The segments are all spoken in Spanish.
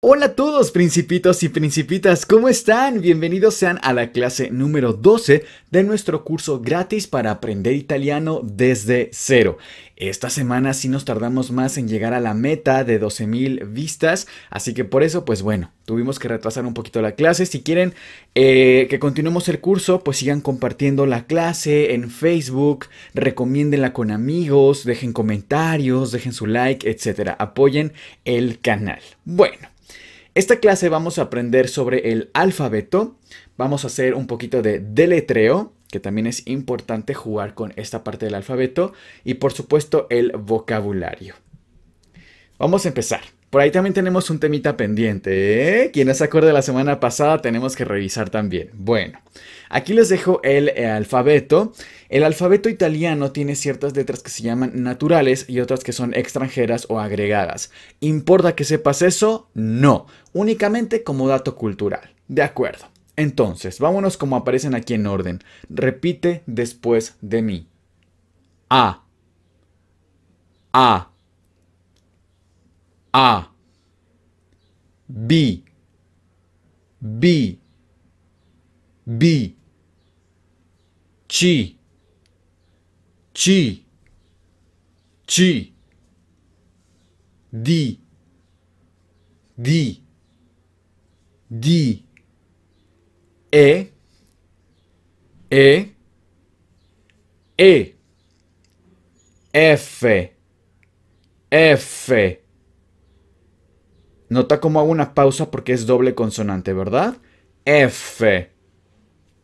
Hola a todos principitos y principitas, ¿cómo están? Bienvenidos sean a la clase número 12 de nuestro curso gratis para aprender italiano desde cero. Esta semana sí nos tardamos más en llegar a la meta de 12.000 vistas, así que por eso, pues bueno, tuvimos que retrasar un poquito la clase. Si quieren eh, que continuemos el curso, pues sigan compartiendo la clase en Facebook, recomiéndenla con amigos, dejen comentarios, dejen su like, etc. Apoyen el canal. Bueno. Esta clase vamos a aprender sobre el alfabeto, vamos a hacer un poquito de deletreo, que también es importante jugar con esta parte del alfabeto, y por supuesto el vocabulario. Vamos a empezar. Por ahí también tenemos un temita pendiente, ¿eh? Quien se acuerde, la semana pasada tenemos que revisar también. Bueno, aquí les dejo el eh, alfabeto. El alfabeto italiano tiene ciertas letras que se llaman naturales y otras que son extranjeras o agregadas. ¿Importa que sepas eso? No, únicamente como dato cultural. De acuerdo. Entonces, vámonos como aparecen aquí en orden. Repite después de mí. A. A. A B B B C C C D D D E E E F F Nota cómo hago una pausa porque es doble consonante, ¿verdad? F.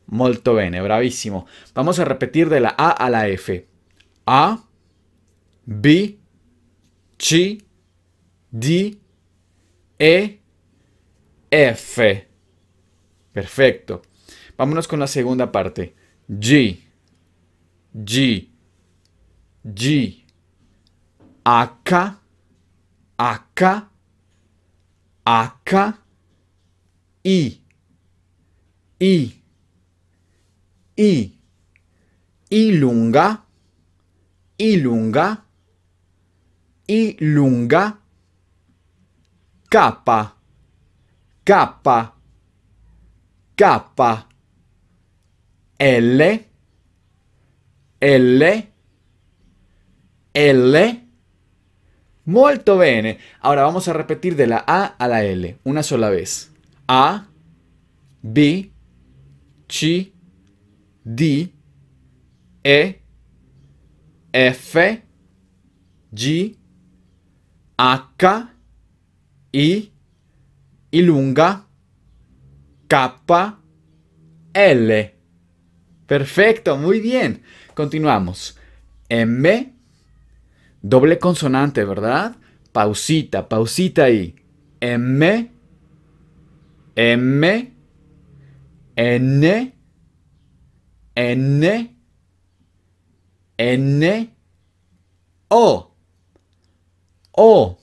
Molto bene, bravísimo. Vamos a repetir de la A a la F. A, B, C, D, E, F. Perfecto. Vámonos con la segunda parte. G, G, G, H, H, acá y y y ilunga ilunga lunga capa capa capa L L L Molto bene. Ahora vamos a repetir de la A a la L, una sola vez. A, B, C, D, E, F, G, H, I, I lunga, K, L. Perfecto, muy bien. Continuamos. M, Doble consonante, ¿verdad? Pausita, pausita ahí. M, M, N, N, N, O, O,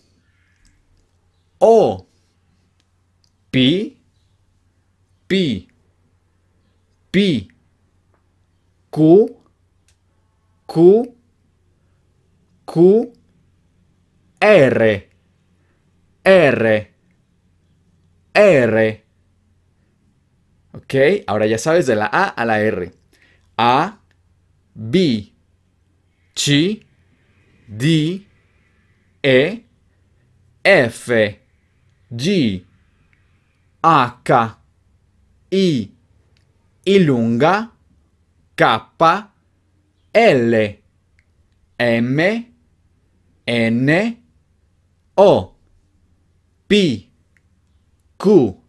O, P, P, P, Q, Q, Q, R, R, R. Ok, ahora ya sabes de la A a la R. A, B, C D, E, F, G, H, I, I lunga, K, L, M, N O P Q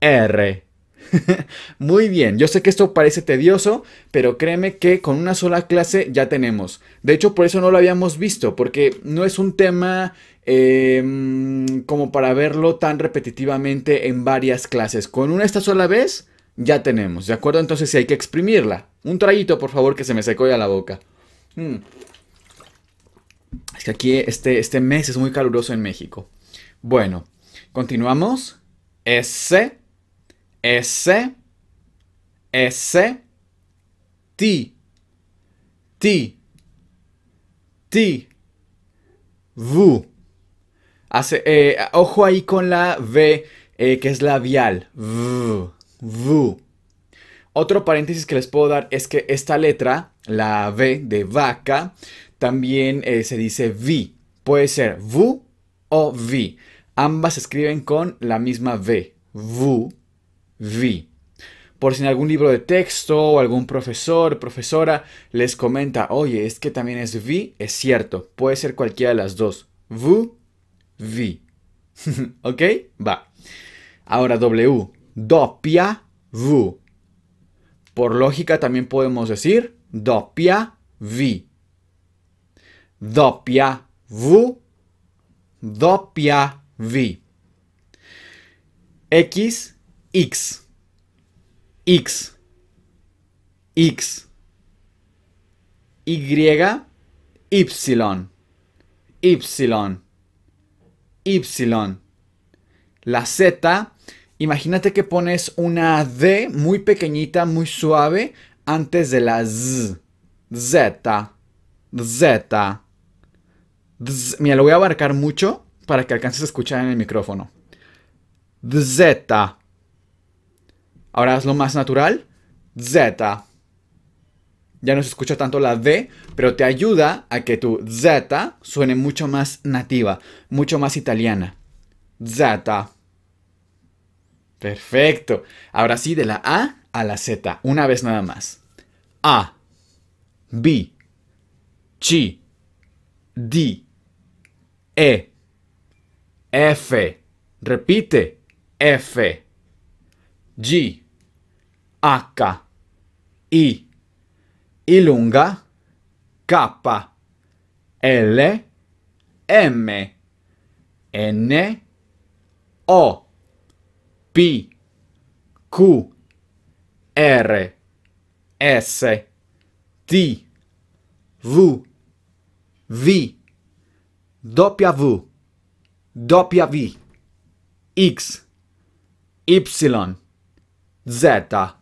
R. Muy bien, yo sé que esto parece tedioso, pero créeme que con una sola clase ya tenemos. De hecho, por eso no lo habíamos visto, porque no es un tema em, como para verlo tan repetitivamente en varias clases. Con una esta sola vez ya tenemos, ¿de acuerdo? Entonces si hay que exprimirla. Un traguito, por favor, que se me secó ya la boca. Hmm. Es que aquí este, este mes es muy caluroso en México. Bueno, continuamos. S, S, S, T, T, T, V. Hace, eh, ojo ahí con la V, eh, que es labial. V, V. Otro paréntesis que les puedo dar es que esta letra, la V de vaca, también eh, se dice vi. Puede ser vu o vi. Ambas se escriben con la misma V. Vu, vi. Por si en algún libro de texto o algún profesor, profesora les comenta, oye, es que también es vi, es cierto. Puede ser cualquiera de las dos. Vu, vi. ¿Ok? Va. Ahora W. Doppia vu. Por lógica también podemos decir doppia vi doppia V, doppia V. X, X, X, X, Y, Y, Y, Y. La Z, imagínate que pones una D muy pequeñita, muy suave, antes de la Z. Z. Z mira, lo voy a abarcar mucho para que alcances a escuchar en el micrófono. Z. Ahora hazlo más natural. Z. Ya no se escucha tanto la D, pero te ayuda a que tu Z suene mucho más nativa, mucho más italiana. Z. Perfecto. Ahora sí, de la A a la Z, una vez nada más. A, B, C. D. E. F. Repite. F. G. H. I. I lunga. K. L. M. N. O. P. Q. R. S. T. V. V. W, W, X, Y, Z.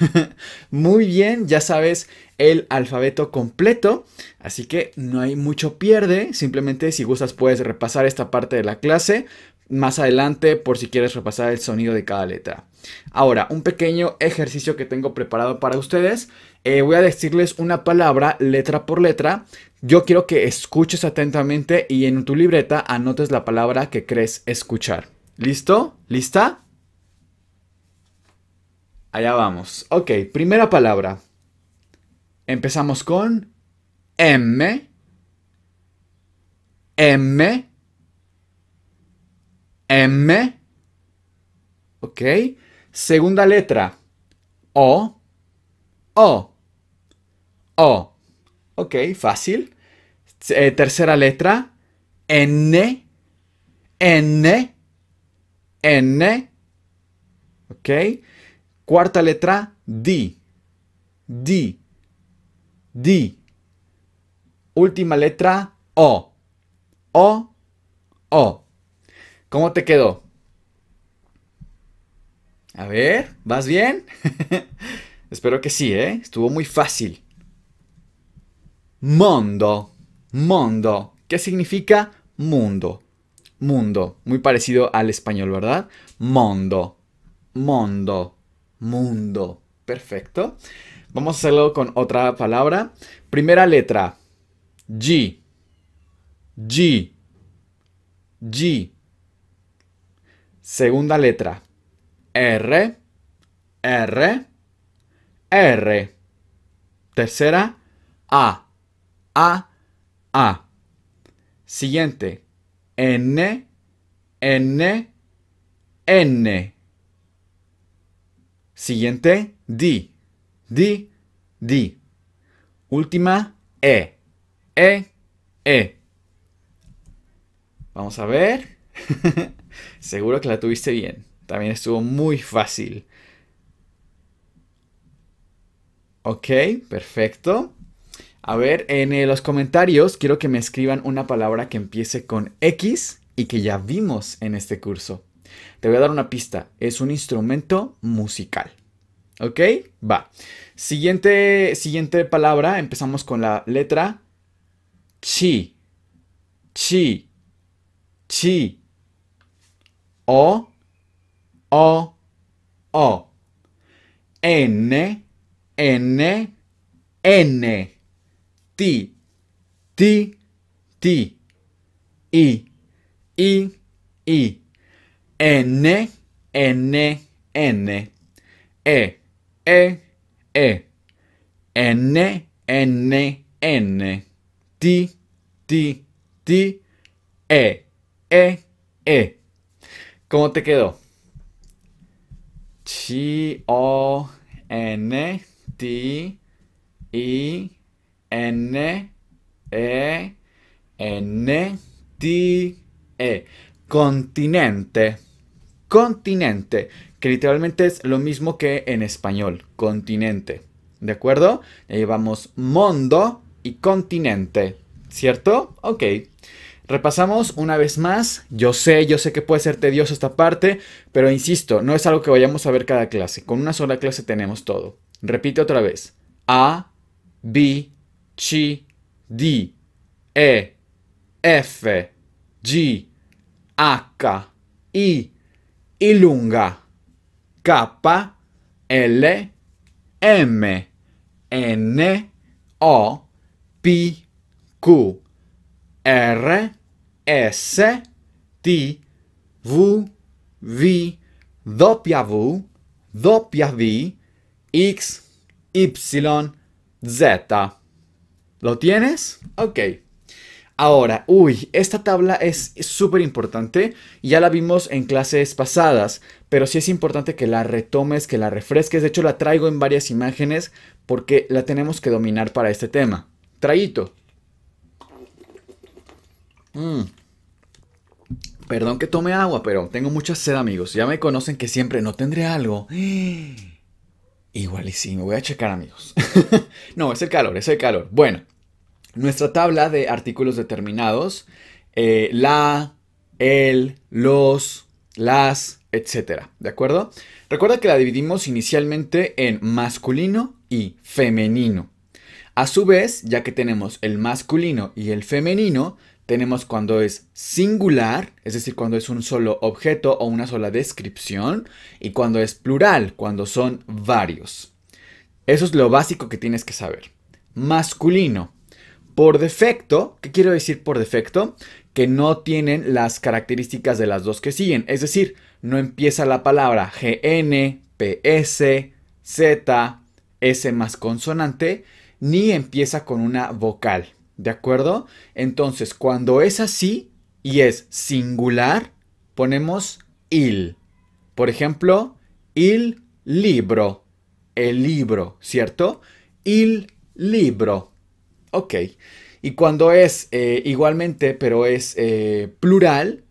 Muy bien, ya sabes el alfabeto completo, así que no hay mucho pierde, simplemente si gustas puedes repasar esta parte de la clase más adelante por si quieres repasar el sonido de cada letra. Ahora, un pequeño ejercicio que tengo preparado para ustedes. Eh, voy a decirles una palabra letra por letra. Yo quiero que escuches atentamente y en tu libreta anotes la palabra que crees escuchar. ¿Listo? ¿Lista? Allá vamos. Ok, primera palabra. Empezamos con M. M. M. ¿Ok? Segunda letra. O. O. O. Ok, fácil. Eh, tercera letra. N. N. N. ¿Ok? Cuarta letra. D. D. D. Última letra. O. O. O. ¿Cómo te quedó? A ver, ¿vas bien? Espero que sí, ¿eh? Estuvo muy fácil. Mondo. Mondo. ¿Qué significa mundo? Mundo. Muy parecido al español, ¿verdad? Mondo. Mondo. Mundo. Perfecto. Vamos a hacerlo con otra palabra. Primera letra. G. G. G. Segunda letra. R, R, R. Tercera, A, A, A. Siguiente, N, N, N. Siguiente, D, D, D. Última, E, E, E. Vamos a ver. Seguro que la tuviste bien. También estuvo muy fácil. Ok, perfecto. A ver, en eh, los comentarios quiero que me escriban una palabra que empiece con X y que ya vimos en este curso. Te voy a dar una pista. Es un instrumento musical. ¿Ok? Va. Siguiente, siguiente palabra. Empezamos con la letra chi. Chi. Chi. O, O, O. N, N, N. T, T, T. I, I, I. N, N, N. E, E, E. N, N, N. T, T, T. E, E, E. ¿Cómo te quedó? chi o n T, I, N, E, N, T, E. Continente. Continente. Que literalmente es lo mismo que en español. Continente. ¿De acuerdo? Ahí vamos. Mundo y continente. ¿Cierto? Ok. Repasamos una vez más, yo sé, yo sé que puede ser tedioso esta parte, pero insisto, no es algo que vayamos a ver cada clase, con una sola clase tenemos todo. Repite otra vez. A, B, C, D, E, F, G, H, I, I lunga, K, L, M, N, O, P, Q. R, S, T, V, V, W, W, X, Y, Z. ¿Lo tienes? Ok. Ahora, uy, esta tabla es súper importante. Ya la vimos en clases pasadas, pero sí es importante que la retomes, que la refresques. De hecho, la traigo en varias imágenes porque la tenemos que dominar para este tema. Traíto. Mm. Perdón que tome agua, pero tengo mucha sed, amigos. Ya me conocen que siempre no tendré algo. Igual y voy a checar, amigos. no, es el calor, es el calor. Bueno, nuestra tabla de artículos determinados. Eh, la, el, los, las, etcétera, ¿De acuerdo? Recuerda que la dividimos inicialmente en masculino y femenino. A su vez, ya que tenemos el masculino y el femenino, tenemos cuando es singular, es decir, cuando es un solo objeto o una sola descripción, y cuando es plural, cuando son varios. Eso es lo básico que tienes que saber. Masculino. Por defecto, ¿qué quiero decir por defecto? Que no tienen las características de las dos que siguen. Es decir, no empieza la palabra GN, PS, Z, S más consonante, ni empieza con una vocal. ¿De acuerdo? Entonces, cuando es así y es singular, ponemos il. Por ejemplo, il libro. El libro, ¿cierto? Il libro. Ok. Y cuando es eh, igualmente, pero es eh, plural,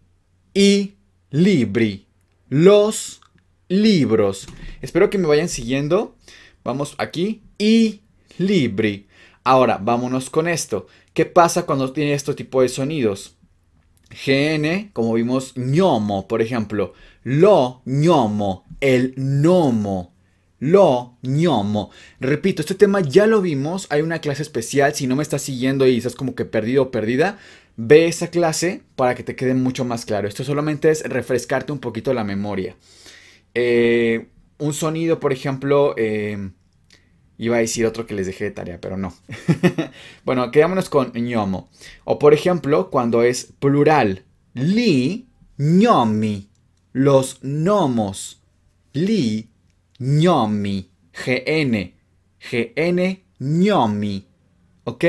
y libri. Los libros. Espero que me vayan siguiendo. Vamos aquí. y libri. Ahora, vámonos con esto. ¿Qué pasa cuando tiene este tipo de sonidos? GN, como vimos, ñomo, por ejemplo. Lo ñomo, el gnomo. Lo ñomo. Repito, este tema ya lo vimos. Hay una clase especial. Si no me estás siguiendo y estás como que perdido o perdida, ve esa clase para que te quede mucho más claro. Esto solamente es refrescarte un poquito la memoria. Eh, un sonido, por ejemplo, eh, Iba a decir otro que les dejé de tarea, pero no. bueno, quedémonos con ñomo. O por ejemplo, cuando es plural. Li ñomi. Los gnomos. Li ñomi. GN. GN ñomi. ¿Ok?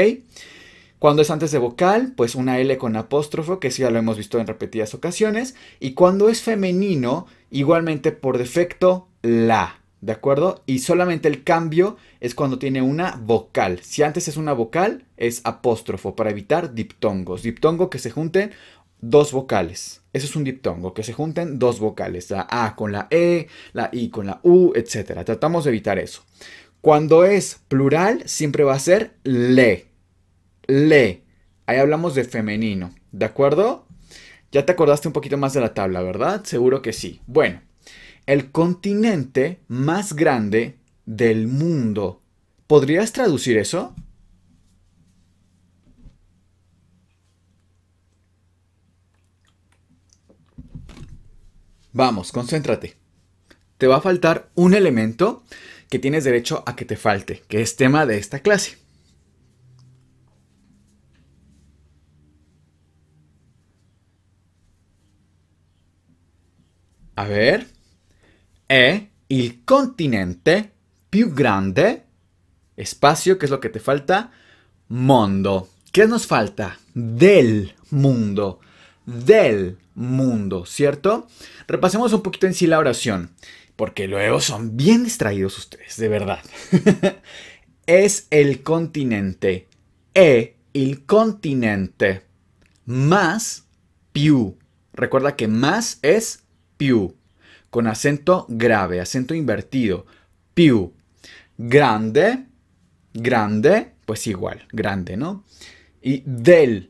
Cuando es antes de vocal, pues una L con apóstrofo, que sí ya lo hemos visto en repetidas ocasiones. Y cuando es femenino, igualmente por defecto, la. ¿De acuerdo? Y solamente el cambio es cuando tiene una vocal. Si antes es una vocal, es apóstrofo para evitar diptongos. Diptongo que se junten dos vocales. Eso es un diptongo, que se junten dos vocales, la A con la E, la I con la U, etc. Tratamos de evitar eso. Cuando es plural, siempre va a ser le. Le. Ahí hablamos de femenino, ¿de acuerdo? Ya te acordaste un poquito más de la tabla, ¿verdad? Seguro que sí. Bueno, el continente más grande del mundo. ¿Podrías traducir eso? Vamos, concéntrate. Te va a faltar un elemento que tienes derecho a que te falte, que es tema de esta clase. A ver. E, el continente più grande, espacio, que es lo que te falta, mundo. ¿Qué nos falta? Del mundo. Del mundo, ¿cierto? Repasemos un poquito en sí la oración, porque luego son bien distraídos ustedes, de verdad. es el continente, E, el continente, más più. Recuerda que más es più con acento grave, acento invertido. Più. Grande, grande, pues igual, grande, ¿no? Y del,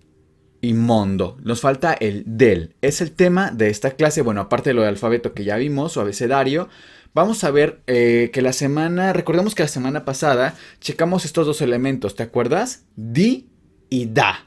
inmundo, Nos falta el del. Es el tema de esta clase. Bueno, aparte de lo de alfabeto que ya vimos o abecedario, vamos a ver eh, que la semana, recordemos que la semana pasada checamos estos dos elementos, ¿te acuerdas? Di y da.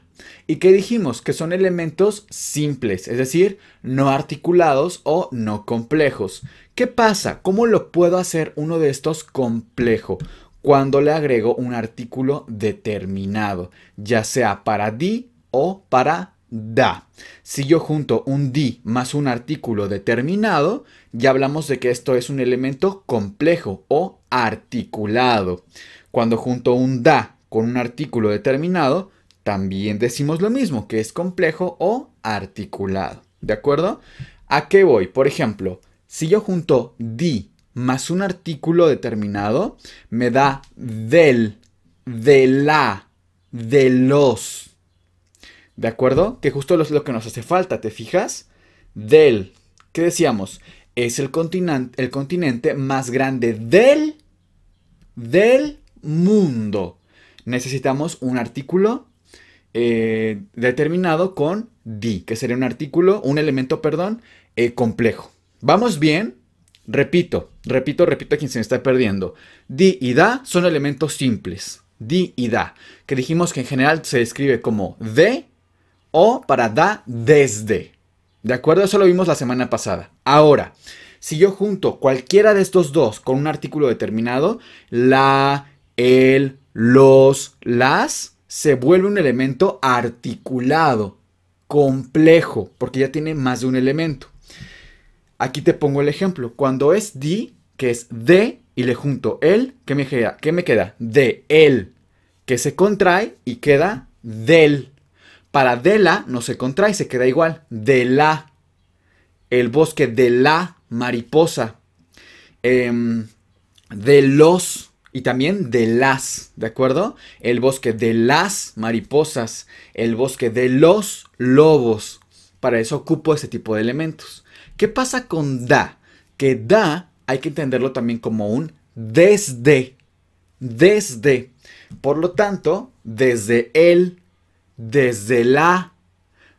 ¿Y qué dijimos? Que son elementos simples, es decir, no articulados o no complejos. ¿Qué pasa? ¿Cómo lo puedo hacer uno de estos complejo? Cuando le agrego un artículo determinado, ya sea para di o para da. Si yo junto un di más un artículo determinado, ya hablamos de que esto es un elemento complejo o articulado. Cuando junto un da con un artículo determinado, también decimos lo mismo, que es complejo o articulado. ¿De acuerdo? ¿A qué voy? Por ejemplo, si yo junto di más un artículo determinado, me da del, de la, de los. ¿De acuerdo? Que justo es lo que nos hace falta, ¿te fijas? Del. ¿Qué decíamos? Es el continente, el continente más grande del, del mundo. Necesitamos un artículo eh, determinado con di, que sería un artículo, un elemento, perdón, eh, complejo. Vamos bien, repito, repito, repito a quien se me está perdiendo. Di y da son elementos simples. Di y da, que dijimos que en general se describe como de o para da desde. ¿De acuerdo? Eso lo vimos la semana pasada. Ahora, si yo junto cualquiera de estos dos con un artículo determinado, la, el, los, las, se vuelve un elemento articulado, complejo, porque ya tiene más de un elemento. Aquí te pongo el ejemplo. Cuando es di, que es de, y le junto el, ¿qué me queda? me queda? De él, que se contrae y queda del. Para de la no se contrae, se queda igual. De la. El bosque de la mariposa. Em, de los y también de las, ¿de acuerdo? El bosque de las mariposas, el bosque de los lobos. Para eso ocupo ese tipo de elementos. ¿Qué pasa con da? Que da hay que entenderlo también como un desde. Desde. Por lo tanto, desde él, desde la,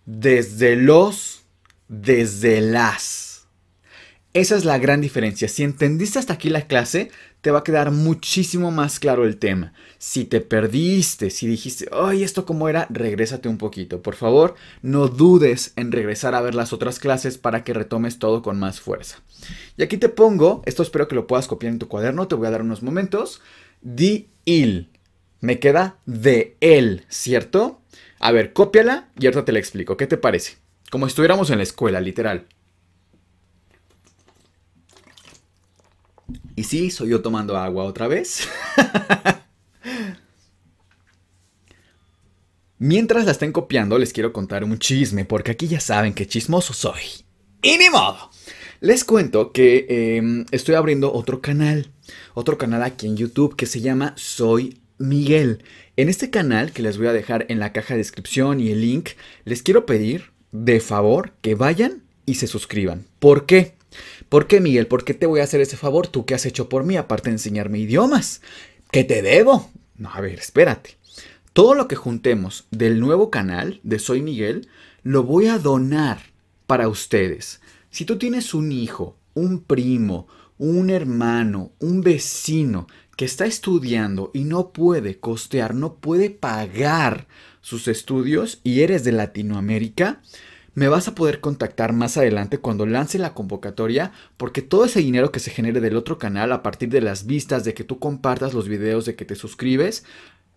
desde los, desde las. Esa es la gran diferencia. Si entendiste hasta aquí la clase, te va a quedar muchísimo más claro el tema. Si te perdiste, si dijiste, ay, esto cómo era, regrésate un poquito. Por favor, no dudes en regresar a ver las otras clases para que retomes todo con más fuerza. Y aquí te pongo, esto espero que lo puedas copiar en tu cuaderno, te voy a dar unos momentos, di il. Me queda de él, ¿cierto? A ver, cópiala y ahorita te la explico. ¿Qué te parece? Como estuviéramos en la escuela, literal. Y sí, soy yo tomando agua otra vez. Mientras la estén copiando, les quiero contar un chisme, porque aquí ya saben que chismoso soy. Y ni modo. Les cuento que em, estoy abriendo otro canal, otro canal aquí en YouTube que se llama Soy Miguel. En este canal, que les voy a dejar en la caja de descripción y el link, les quiero pedir, de favor, que vayan y se suscriban. ¿Por qué? ¿Por qué, Miguel? ¿Por qué te voy a hacer ese favor? ¿Tú qué has hecho por mí aparte de enseñarme idiomas? ¿Qué te debo? No, a ver, espérate. Todo lo que juntemos del nuevo canal de Soy Miguel lo voy a donar para ustedes. Si tú tienes un hijo, un primo, un hermano, un vecino que está estudiando y no puede costear, no puede pagar sus estudios y eres de Latinoamérica, me vas a poder contactar más adelante cuando lance la convocatoria porque todo ese dinero que se genere del otro canal a partir de las vistas, de que tú compartas los videos, de que te suscribes,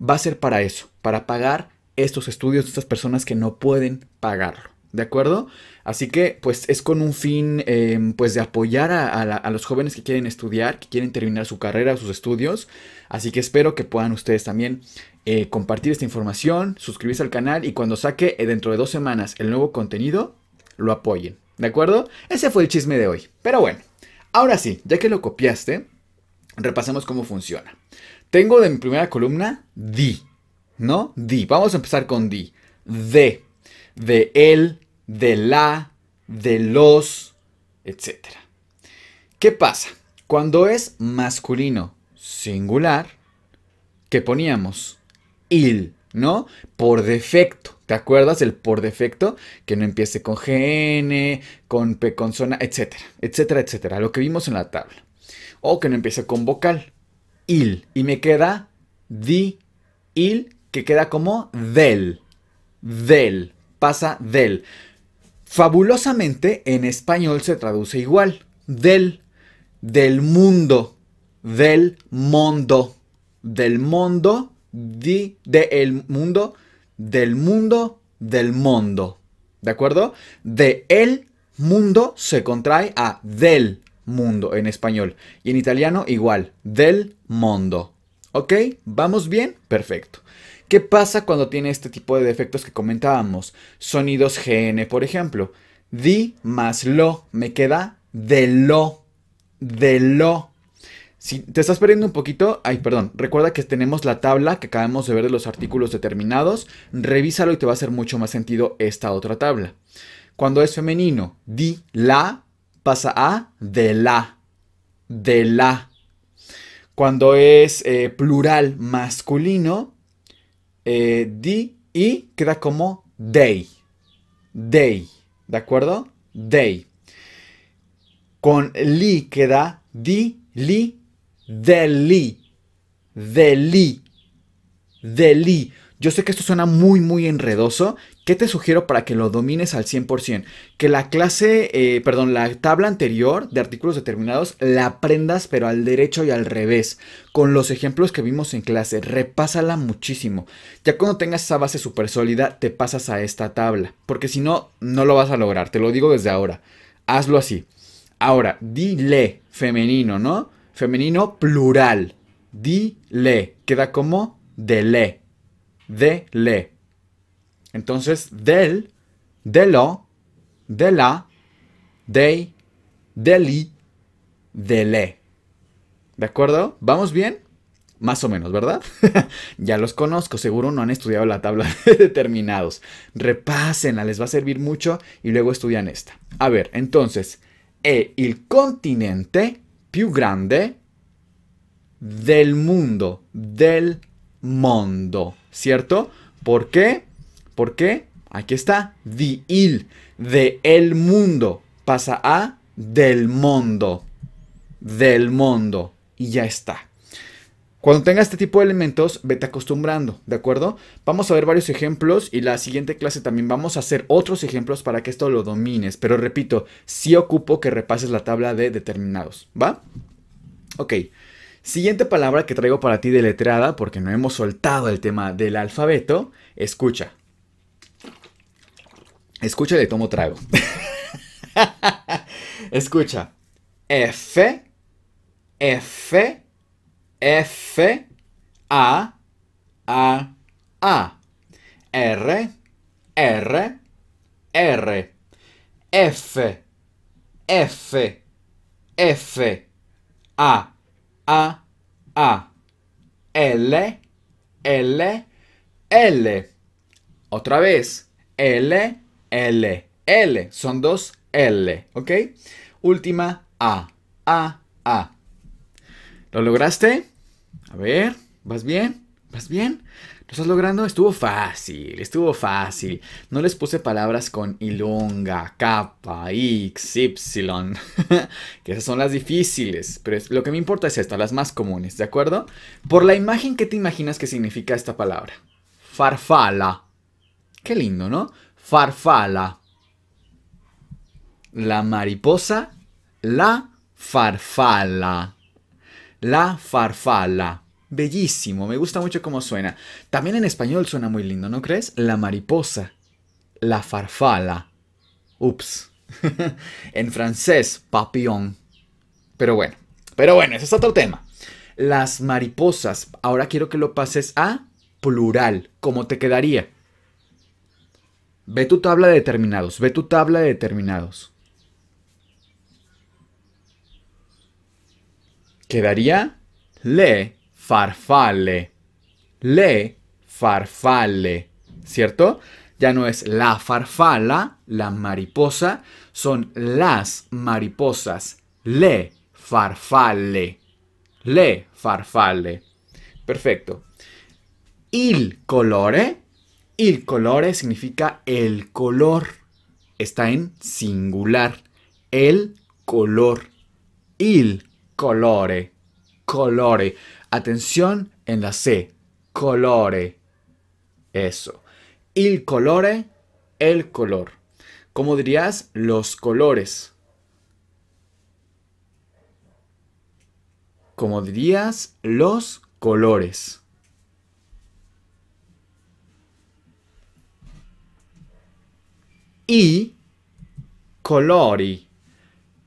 va a ser para eso, para pagar estos estudios de estas personas que no pueden pagarlo. ¿De acuerdo? Así que pues es con un fin em, pues de apoyar a, los jóvenes que quieren estudiar, que quieren terminar su carrera, sus estudios. Así que espero que puedan ustedes también eh, compartir esta información, suscribirse al canal y cuando saque eh, dentro de dos semanas el nuevo contenido, lo apoyen. ¿De acuerdo? Ese fue el chisme de hoy. Pero bueno, ahora sí, ya que lo copiaste, repasemos cómo funciona. Tengo de mi primera columna di, ¿no? Di. Vamos a empezar con di. De. de él, de la, de los, etc. ¿Qué pasa? Cuando es masculino singular, que poníamos il, ¿no? Por defecto. ¿Te acuerdas el por defecto? Que no empiece con GN, con P zona, etcétera, etcétera, etcétera. Lo que vimos en la tabla. O que no empiece con vocal. Il. Y me queda di, il, que queda como del. Del. Pasa del. Fabulosamente en español se traduce igual. Del, del mundo, del mundo, del mundo, di, de el mundo, del mundo, del mundo. ¿De acuerdo? De el mundo se contrae a del mundo en español. Y en italiano igual, del mundo. ¿Ok? ¿Vamos bien? Perfecto. ¿Qué pasa cuando tiene este tipo de defectos que comentábamos? Sonidos GN, por ejemplo. Di más lo, me queda de lo, de lo. Si te estás perdiendo un poquito, ay, perdón, recuerda que tenemos la tabla que acabamos de ver de los artículos determinados, revísalo y te va a hacer mucho más sentido esta otra tabla. Cuando es femenino, di la pasa a de la, de la. Cuando es eh, plural masculino, eh, di y queda como day. Day. ¿De acuerdo? Day. Con li queda di, li, deli. Deli. Deli. Yo sé que esto suena muy, muy enredoso ¿Qué te sugiero para que lo domines al 100%? Que la clase, eh, perdón, la tabla anterior de artículos determinados la aprendas pero al derecho y al revés. Con los ejemplos que vimos en clase, repásala muchísimo. Ya cuando tengas esa base súper sólida, te pasas a esta tabla. Porque si no, no lo vas a lograr. Te lo digo desde ahora. Hazlo así. Ahora, dile femenino, ¿no? Femenino plural. Dile. Queda como dele. Dele. Entonces, del, de lo, de la, de, deli, dele. ¿De acuerdo? ¿Vamos bien? Más o menos, ¿verdad? ya los conozco, seguro no han estudiado la tabla de determinados. Repásenla, les va a servir mucho y luego estudian esta. A ver, entonces, el el continente più grande del mundo, del mundo, ¿cierto? ¿Por qué? ¿Por qué? Aquí está, the il, de el mundo, pasa a del mundo, del mundo, y ya está. Cuando tenga este tipo de elementos, vete acostumbrando, ¿de acuerdo? Vamos a ver varios ejemplos y la siguiente clase también vamos a hacer otros ejemplos para que esto lo domines. Pero repito, sí ocupo que repases la tabla de determinados, ¿va? Ok. Siguiente palabra que traigo para ti de letrada, porque no hemos soltado el tema del alfabeto. Escucha. Escucha y tomo trago. Escucha. F, F, F, A, A, A. R, R, R. F, F, F, A, A, A. L, L, L. Otra vez. L, L. L. Son dos L. ¿Ok? Última A. A. A. ¿Lo lograste? A ver, ¿vas bien? ¿Vas bien? ¿Lo estás logrando? Estuvo fácil, estuvo fácil. No les puse palabras con ilonga, capa, x, y, que esas son las difíciles, pero lo que me importa es esta, las más comunes, ¿de acuerdo? Por la imagen ¿qué te imaginas que significa esta palabra. Farfala. Qué lindo, ¿no? farfala. La mariposa, la farfala. La farfala. Bellísimo, me gusta mucho cómo suena. También en español suena muy lindo, ¿no crees? La mariposa, la farfala. Ups. en francés, papillon. Pero bueno, pero bueno, ese es otro tema. Las mariposas, ahora quiero que lo pases a plural. ¿Cómo te quedaría? Ve tu tabla de determinados, ve tu tabla de determinados. Quedaría le farfalle. Le farfalle. ¿Cierto? Ya no es la farfala, la mariposa, son las mariposas. Le farfalle. Le farfalle. Perfecto. Il colore il colore significa el color. Está en singular. El color. Il colore. Colore. Atención en la C. Colore. Eso. Il colore. El color. ¿Cómo dirías los colores? ¿Cómo dirías los colores. Y colori.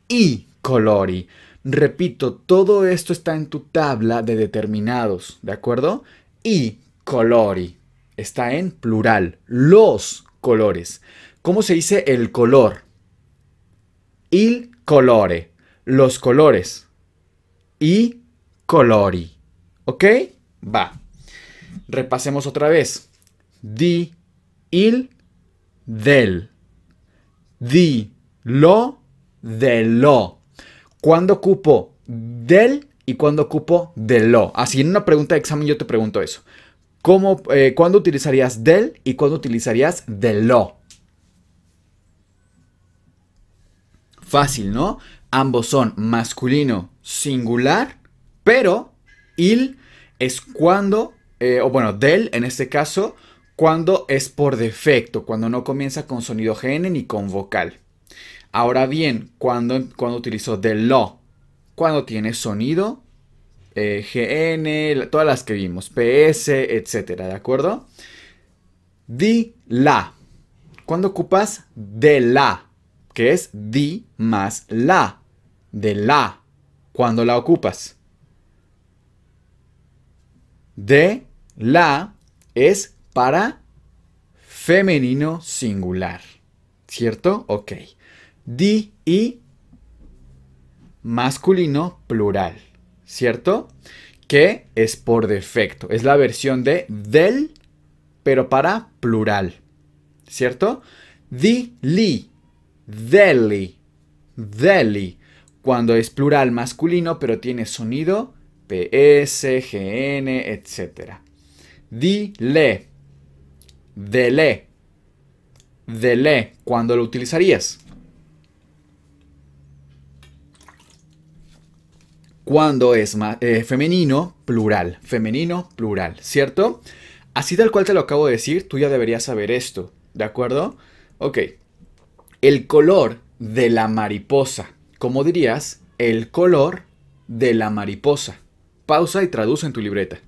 I colori. Repito, todo esto está en tu tabla de determinados, ¿de acuerdo? I colori. Está en plural. Los colores. ¿Cómo se dice el color? Il colore. Los colores. I colori. ¿Ok? Va. Repasemos otra vez. Di, il, del di, lo, de lo. ¿Cuándo ocupo del y cuándo ocupo de lo? Así en una pregunta de examen yo te pregunto eso. ¿Cómo, eh, ¿Cuándo utilizarías del y cuándo utilizarías de lo? Fácil, ¿no? Ambos son masculino singular, pero il es cuando, eh, o bueno, del en este caso, cuando es por defecto, cuando no comienza con sonido GN ni con vocal. Ahora bien, cuando, cuando utilizo de lo, cuando tiene sonido eh, GN, todas las que vimos, PS, etcétera, ¿de acuerdo? Di la. Cuando ocupas de la, que es di más la, de la, cuando la ocupas. De la es para femenino singular. ¿Cierto? Ok. Di masculino plural. ¿Cierto? Que es por defecto. Es la versión de del, pero para plural. ¿Cierto? Di li. Deli. Deli. Cuando es plural masculino, pero tiene sonido PS, GN, etc. Di le dele. Dele. ¿Cuándo lo utilizarías? Cuando es eh, femenino, plural. Femenino, plural, ¿cierto? Así tal cual te lo acabo de decir, tú ya deberías saber esto, ¿de acuerdo? Ok. El color de la mariposa. ¿Cómo dirías? El color de la mariposa. Pausa y traduce en tu libreta.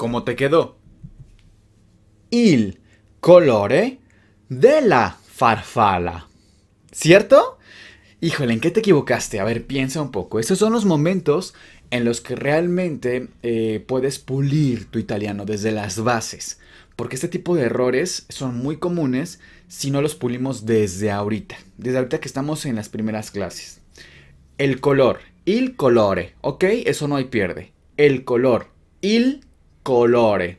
¿Cómo te quedó? Il colore de la farfalla. ¿Cierto? Híjole, ¿en qué te equivocaste? A ver, piensa un poco. Esos son los momentos en los que realmente eh, puedes pulir tu italiano desde las bases. Porque este tipo de errores son muy comunes si no los pulimos desde ahorita. Desde ahorita que estamos en las primeras clases. El color, il colore, ¿ok? Eso no hay pierde. El color, il colore.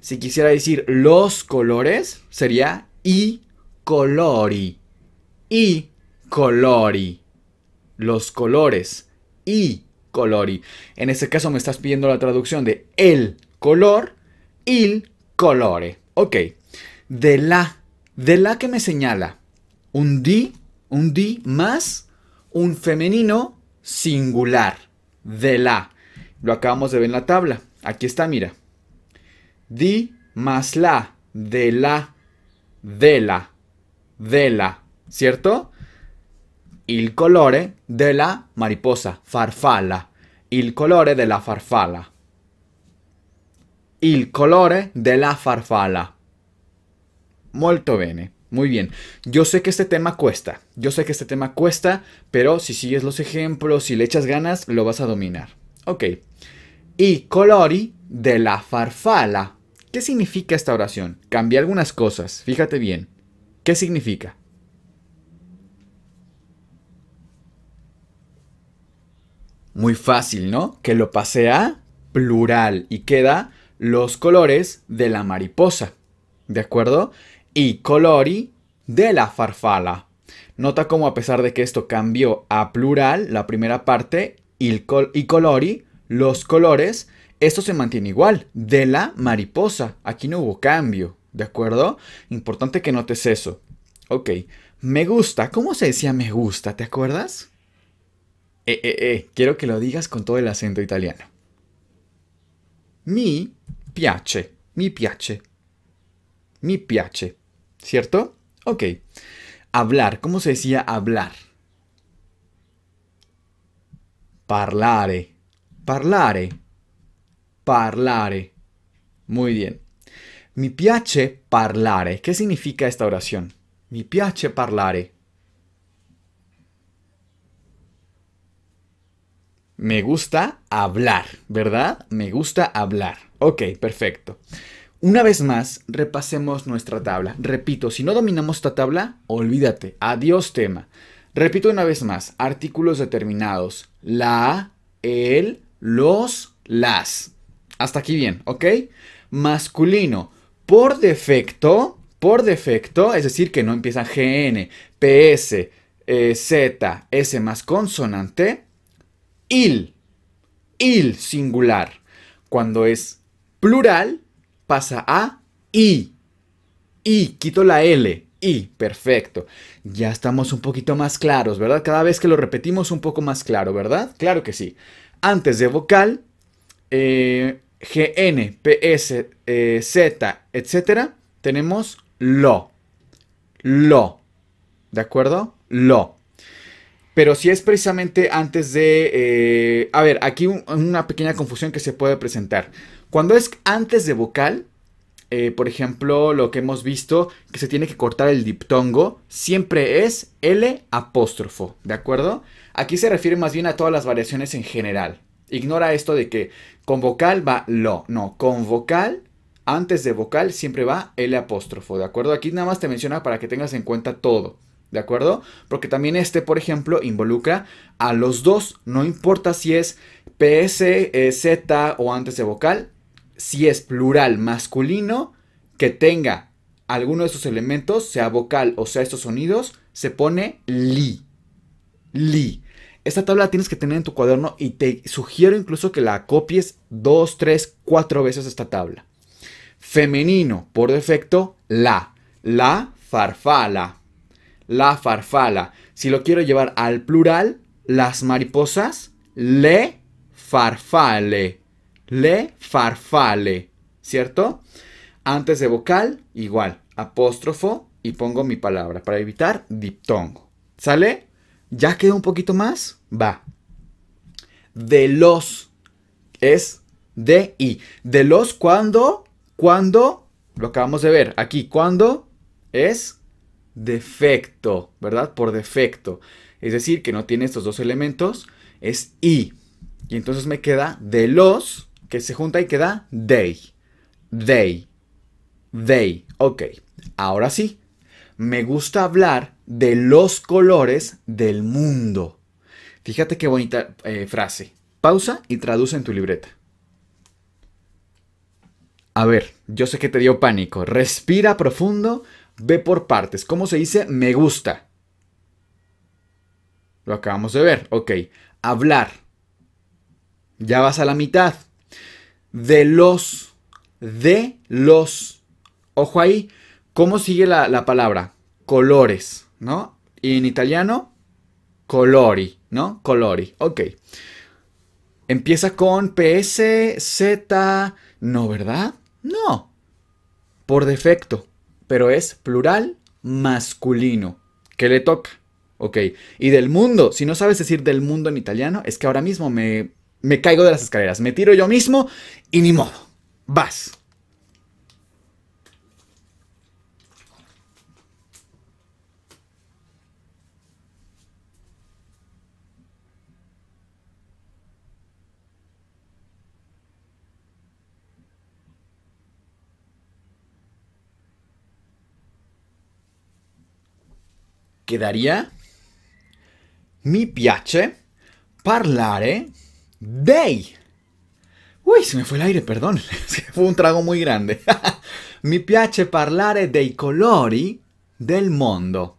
Si quisiera decir los colores, sería i colori. I colori. Los colores. I colori. En este caso me estás pidiendo la traducción de el color, il colore. Ok. De la. De la que me señala. Un di, un di más un femenino singular. De la. Lo acabamos de ver en la tabla. Aquí está, mira. Di más la, de la, de la, de la, ¿cierto? Il colore de la mariposa, farfalla. Il colore de la farfalla. Il colore de la farfalla. Molto bene. Muy bien. Yo sé que este tema cuesta. Yo sé que este tema cuesta, pero si sigues los ejemplos, si le echas ganas, lo vas a dominar. Ok i colori de la farfala. ¿Qué significa esta oración? Cambié algunas cosas, fíjate bien. ¿Qué significa? Muy fácil, ¿no? Que lo pase a plural y queda los colores de la mariposa. ¿De acuerdo? Y colori de la farfala. Nota cómo a pesar de que esto cambió a plural, la primera parte, y colori los colores, esto se mantiene igual, de la mariposa. Aquí no hubo cambio, ¿de acuerdo? Importante que notes eso. Ok, me gusta. ¿Cómo se decía me gusta? ¿Te acuerdas? Eh, eh, eh, quiero que lo digas con todo el acento italiano. Mi piace, mi piace, mi piace, ¿cierto? Ok. Hablar, ¿cómo se decía hablar? Parlare, Parlare. Parlare. Muy bien. Mi piace parlare. ¿Qué significa esta oración? Mi piace parlare. Me gusta hablar, ¿verdad? Me gusta hablar. Ok, perfecto. Una vez más, repasemos nuestra tabla. Repito, si no dominamos esta tabla, olvídate. Adiós tema. Repito una vez más, artículos determinados. La, el, los, las. Hasta aquí bien, ¿ok? Masculino, por defecto, por defecto, es decir, que no empieza GN, PS, eh, Z, S más consonante, il, il singular. Cuando es plural, pasa a i, i, quito la L, i, perfecto. Ya estamos un poquito más claros, ¿verdad? Cada vez que lo repetimos un poco más claro, ¿verdad? Claro que sí antes de vocal, eh, GN, PS, eh, Z, etc., tenemos lo. Lo. ¿De acuerdo? Lo. Pero si es precisamente antes de... Eh, a ver, aquí una pequeña confusión que se puede presentar. Cuando es antes de vocal, eh, por ejemplo, lo que hemos visto, que se tiene que cortar el diptongo, siempre es L apóstrofo, ¿de acuerdo? Aquí se refiere más bien a todas las variaciones en general. Ignora esto de que con vocal va lo. No, con vocal, antes de vocal, siempre va el apóstrofo, ¿de acuerdo? Aquí nada más te menciona para que tengas en cuenta todo. ¿De acuerdo? Porque también este, por ejemplo, involucra a los dos. No importa si es PS, e, Z o antes de vocal. Si es plural masculino, que tenga alguno de esos elementos, sea vocal o sea estos sonidos, se pone li. Li. Esta tabla la tienes que tener en tu cuaderno y te sugiero incluso que la copies dos, tres, cuatro veces esta tabla. Femenino, por defecto, la. La farfala. La farfala. Si lo quiero llevar al plural, las mariposas, le farfale. Le farfale. ¿Cierto? Antes de vocal, igual, apóstrofo y pongo mi palabra para evitar diptongo. ¿Sale? Ya queda un poquito más. Va. De los. Es de y. De los cuando. Cuando. Lo acabamos de ver. Aquí. Cuando es defecto. ¿Verdad? Por defecto. Es decir, que no tiene estos dos elementos. Es y. Y entonces me queda de los. Que se junta y queda they. They. They. Ok. Ahora sí me gusta hablar de los colores del mundo. Fíjate qué bonita eh, frase. Pausa y traduce en tu libreta. A ver, yo sé que te dio pánico. Respira profundo, ve por partes. ¿Cómo se dice me gusta? Lo acabamos de ver. Ok. Hablar. Ya vas a la mitad. De los. De los. Ojo ahí. ¿Cómo sigue la, palabra? Colores, ¿no? Y en italiano, colori, ¿no? Colori, ok. Empieza con PS, Z, no, ¿verdad? No. Por defecto, pero es plural masculino. que le toca? Ok. Y del mundo, si no sabes decir del mundo en italiano, es que ahora mismo me, me caigo de las escaleras, me tiro yo mismo y ni modo. Vas. quedaría Mi piace parlare dei. Uy, se me fue el aire, perdón. fue un trago muy grande. Mi piace parlare dei colori del mondo.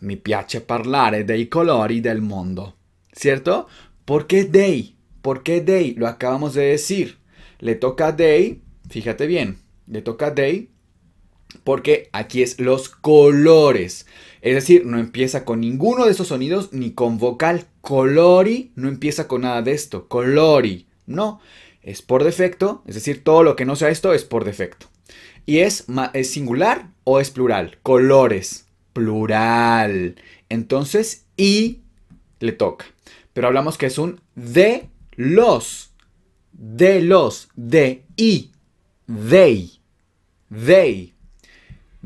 Mi piace parlare dei colori del mondo. ¿Cierto? ¿Por qué dei? ¿Por qué dei? Lo acabamos de decir. Le toca dei, fíjate bien, le toca dei porque aquí es los colores. Es decir, no empieza con ninguno de esos sonidos ni con vocal. Colori no empieza con nada de esto. Colori, no. Es por defecto, es decir, todo lo que no sea esto es por defecto. Y es, es singular o es plural. Colores, plural. Entonces, y le toca. Pero hablamos que es un de los. De los. De y. They. They.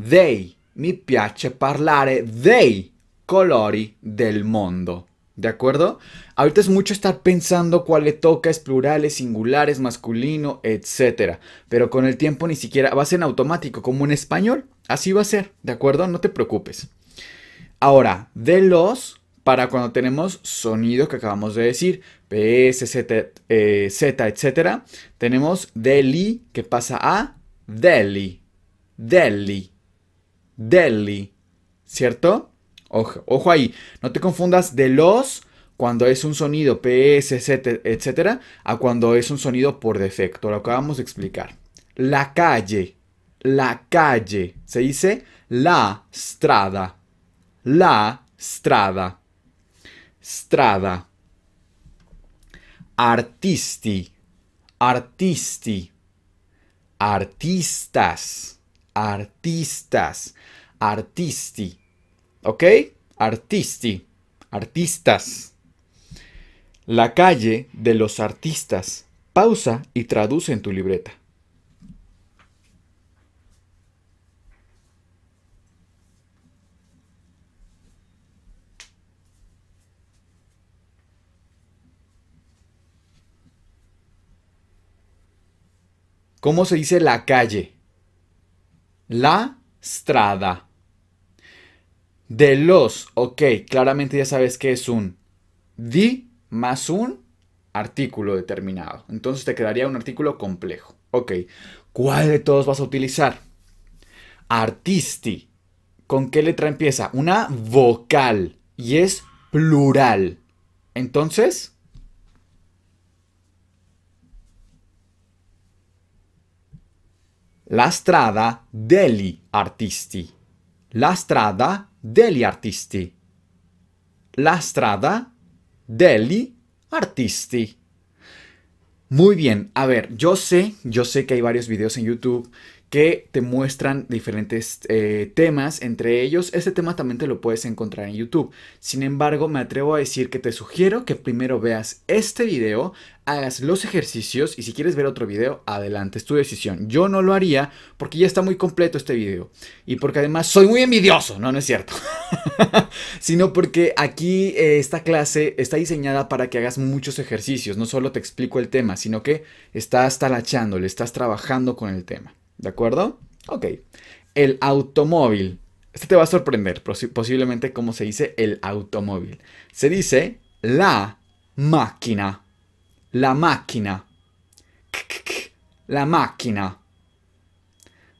They mi piace parlare dei colori del mondo. ¿De acuerdo? Ahorita es mucho estar pensando cuál le toca, es plural, masculino, etc. Pero con el tiempo ni siquiera va a ser en automático, como en español. Así va a ser, ¿de acuerdo? No te preocupes. Ahora, de los para cuando tenemos sonido que acabamos de decir, PS, Z, e, Z etc. Tenemos deli que pasa a deli. Deli. Delhi, ¿cierto? Ojo, ahí, no te confundas de los cuando es un sonido PS, etcétera, a cuando es un sonido por defecto. Lo acabamos de explicar. La calle, la calle, se dice la strada, la strada, strada. Artisti, artisti, artistas, artistas artisti. ¿Ok? Artisti. Artistas. La calle de los artistas. Pausa y traduce en tu libreta. ¿Cómo se dice la calle? La strada. De los, ok, claramente ya sabes que es un di más un artículo determinado. Entonces te quedaría un artículo complejo. Ok, ¿cuál de todos vas a utilizar? Artisti. ¿Con qué letra empieza? Una vocal y es plural. Entonces... La strada degli artisti. La strada Deli artisti. La strada degli artisti. Muy bien, a ver, yo sé, yo sé que hay varios videos en YouTube que te muestran diferentes eh, temas, entre ellos este tema también te lo puedes encontrar en YouTube. Sin embargo, me atrevo a decir que te sugiero que primero veas este video, hagas los ejercicios y si quieres ver otro video, adelante, es tu decisión. Yo no lo haría porque ya está muy completo este video y porque además soy muy envidioso, no, no es cierto, sino porque aquí eh, esta clase está diseñada para que hagas muchos ejercicios, no solo te explico el tema, sino que estás talachándole, estás trabajando con el tema. ¿De acuerdo? Ok. El automóvil. Este te va a sorprender, posiblemente cómo se dice el automóvil. Se dice la máquina. La máquina. La máquina.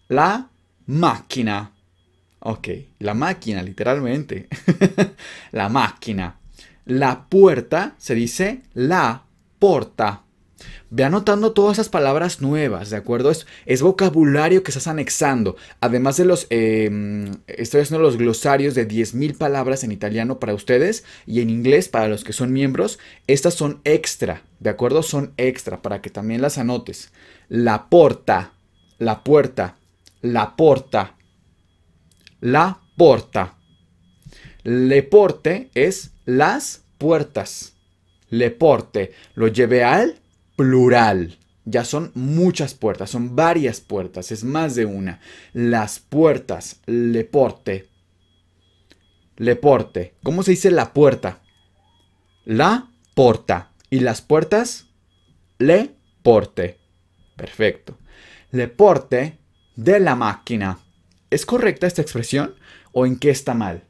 La máquina. Ok, la máquina, literalmente. la máquina. La puerta se dice la porta. Ve anotando todas esas palabras nuevas, ¿de acuerdo? Es, vocabulario que estás anexando. Además de los... Em, estoy haciendo los glosarios de 10.000 palabras en italiano para ustedes y en inglés para los que son miembros. Estas son extra, ¿de acuerdo? Son extra para que también las anotes. La porta, la puerta, la porta, la porta. Le porte es las puertas. Le porte. Lo llevé al plural. Ya son muchas puertas, son varias puertas, es más de una. Las puertas, le porte. Le porte. ¿Cómo se dice la puerta? La porta. Y las puertas, le porte. Perfecto. Le porte de la máquina. ¿Es correcta esta expresión o en qué está mal?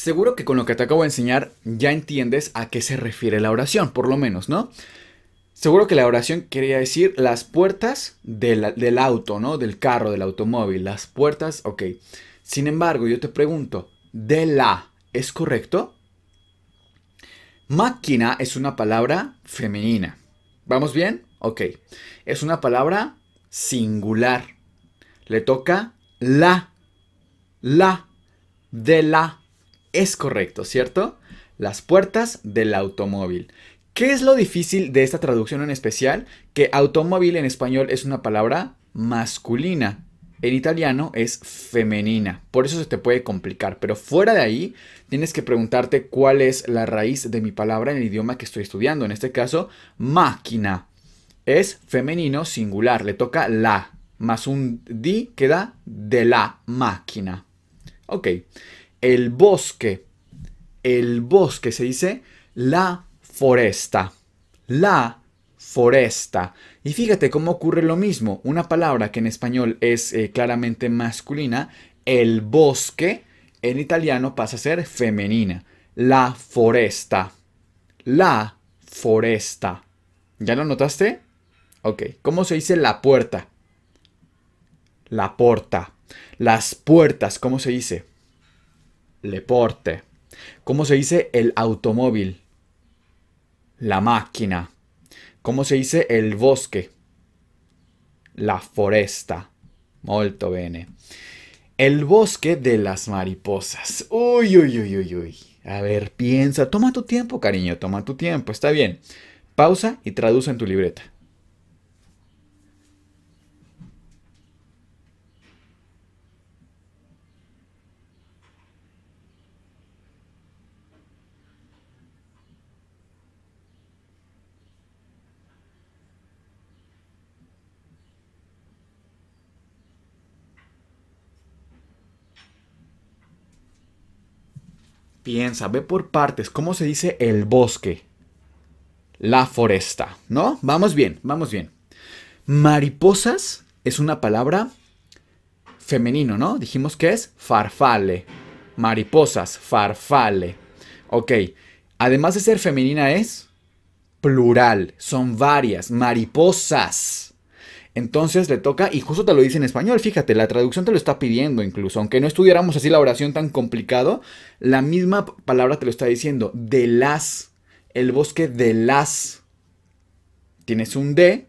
Seguro que con lo que te acabo de enseñar ya entiendes a qué se refiere la oración, por lo menos, ¿no? Seguro que la oración quería decir las puertas del, auto, ¿no? Del carro, del automóvil, las puertas, ok. Sin embargo, yo te pregunto, de la, ¿es correcto? Máquina es una palabra femenina. ¿Vamos bien? Ok. Es una palabra singular. Le toca la. La. De la es correcto, ¿cierto? Las puertas del automóvil. ¿Qué es lo difícil de esta traducción en especial? Que automóvil en español es una palabra masculina. En italiano es femenina, por eso se te puede complicar, pero fuera de ahí tienes que preguntarte cuál es la raíz de mi palabra en el idioma que estoy estudiando. En este caso, máquina. Es femenino singular, le toca la, más un di queda de la máquina. Ok, el bosque, el bosque se dice la foresta, la foresta. Y fíjate cómo ocurre lo mismo, una palabra que en español es eh, claramente masculina, el bosque en italiano pasa a ser femenina, la foresta, la foresta. ¿Ya lo notaste? Ok, ¿cómo se dice la puerta? La porta. Las puertas, ¿cómo se dice? Leporte. ¿Cómo se dice el automóvil? La máquina. ¿Cómo se dice el bosque? La foresta. Molto bene. El bosque de las mariposas. Uy, uy, uy, uy, uy. A ver, piensa. Toma tu tiempo, cariño. Toma tu tiempo. Está bien. Pausa y traduce en tu libreta. piensa, ve por partes, ¿cómo se dice el bosque? La foresta, ¿no? Vamos bien, vamos bien. Mariposas es una palabra femenino, ¿no? Dijimos que es farfale. Mariposas, farfale. Ok, además de ser femenina es plural, son varias, mariposas. Entonces le toca, y justo te lo dice en español, fíjate, la traducción te lo está pidiendo incluso, aunque no estudiáramos así la oración tan complicado, la misma palabra te lo está diciendo, de las, el bosque de las. Tienes un de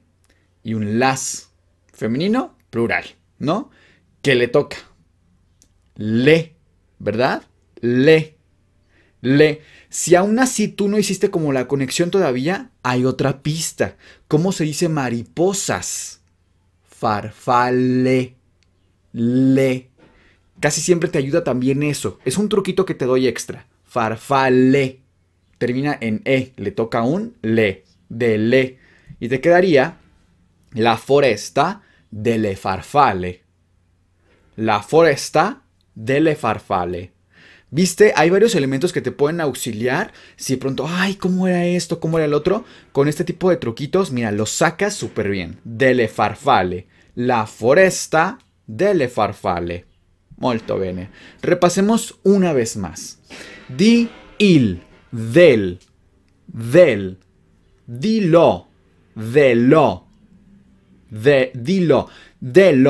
y un las, femenino, plural, ¿no? Que le toca. Le, ¿verdad? Le. Le. Si aún así tú no hiciste como la conexión todavía, hay otra pista. ¿Cómo se dice mariposas? Farfale, le. Casi siempre te ayuda también eso. Es un truquito que te doy extra. Farfale. Termina en e, le toca un le, de le. Y te quedaría la foresta de le farfale. La foresta de le farfale. ¿Viste? Hay varios elementos que te pueden auxiliar. Si pronto, ay, ¿cómo era esto? ¿Cómo era el otro? Con este tipo de truquitos, mira, lo sacas súper bien. Dele farfale. La foresta le farfale. Molto bene. Repasemos una vez más. Di il, del, del, dilo lo, de lo, de,